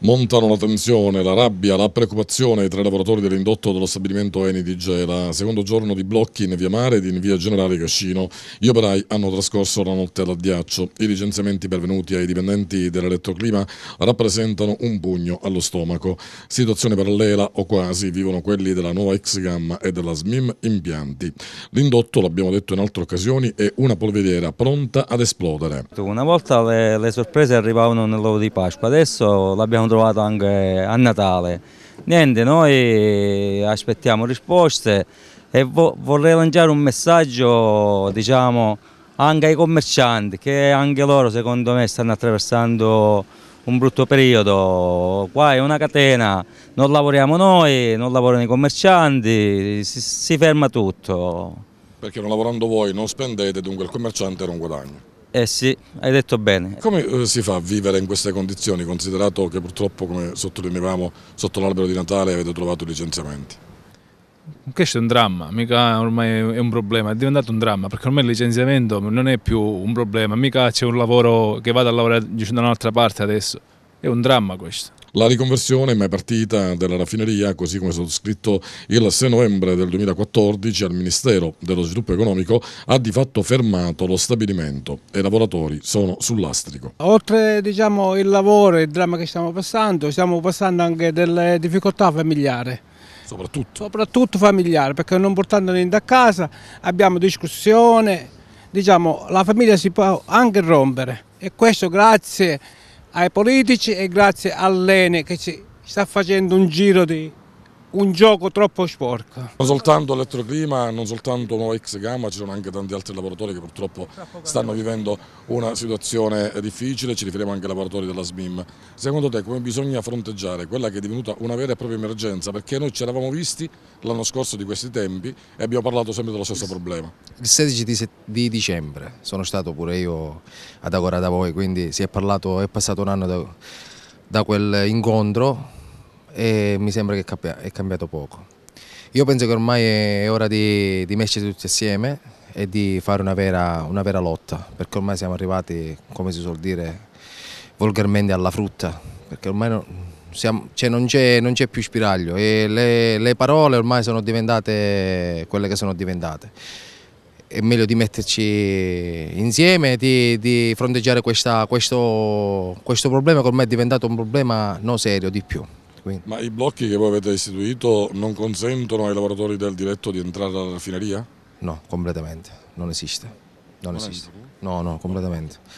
Montano la tensione, la rabbia, la preoccupazione tra i lavoratori dell'indotto dello stabilimento Eni di Gela. Secondo giorno di blocchi in via Mare ed in via Generale Cascino. Gli operai hanno trascorso la notte all'addiaccio. I licenziamenti pervenuti ai dipendenti dell'elettroclima rappresentano un pugno allo stomaco. Situazione parallela o quasi vivono quelli della nuova X Gamma e della SMIM Impianti. L'indotto, l'abbiamo detto in altre occasioni, è una polveriera pronta ad esplodere. Una volta le, le sorprese arrivavano nell'oro di Pasqua, adesso l'abbiamo trovato anche a Natale. Niente, noi aspettiamo risposte e vo vorrei lanciare un messaggio diciamo, anche ai commercianti che anche loro secondo me stanno attraversando un brutto periodo, qua è una catena, non lavoriamo noi, non lavorano i commercianti, si, si ferma tutto. Perché non lavorando voi non spendete, dunque il commerciante era un guadagno. Eh sì, hai detto bene. Come eh, si fa a vivere in queste condizioni, considerato che purtroppo, come sottolineavamo, sotto l'albero di Natale avete trovato licenziamenti? Questo è un dramma, mica ormai è un problema, è diventato un dramma, perché ormai il licenziamento non è più un problema, mica c'è un lavoro che vado a lavorare da un'altra parte adesso, è un dramma questo. La riconversione mai partita della raffineria, così come sottoscritto il 6 novembre del 2014 al Ministero dello Sviluppo Economico, ha di fatto fermato lo stabilimento e i lavoratori sono sull'astrico. Oltre diciamo, il lavoro e il dramma che stiamo passando, stiamo passando anche delle difficoltà familiari. Soprattutto? Soprattutto familiare, perché non portando niente a casa abbiamo discussione, diciamo, la famiglia si può anche rompere e questo grazie ai politici e grazie all'Ene che ci sta facendo un giro di un gioco troppo sporco. Non soltanto Elettroclima, non soltanto ex Gamma, ci sono anche tanti altri lavoratori che purtroppo stanno vivendo una situazione eh, difficile, ci riferiamo anche ai lavoratori della SMIM. Secondo te come bisogna fronteggiare quella che è divenuta una vera e propria emergenza? Perché noi ci eravamo visti l'anno scorso di questi tempi e abbiamo parlato sempre dello stesso problema. Il 16 di, dicembre sono stato pure io ad Agora da voi, quindi si è parlato, è passato un anno da, da quell'incontro e mi sembra che è cambiato poco. Io penso che ormai è ora di, di metterci tutti assieme e di fare una vera, una vera lotta, perché ormai siamo arrivati, come si suol dire, volgarmente alla frutta, perché ormai no, siamo, cioè non, c'è, più spiraglio e le, le, parole ormai sono diventate quelle che sono diventate. È meglio di metterci insieme, di, di fronteggiare questa, questo, questo problema che ormai è diventato un problema non serio di più. Quindi. Ma i blocchi che voi avete istituito non consentono ai lavoratori del diretto di entrare alla raffineria? No, completamente, non esiste. Non non esiste. No, no, completamente.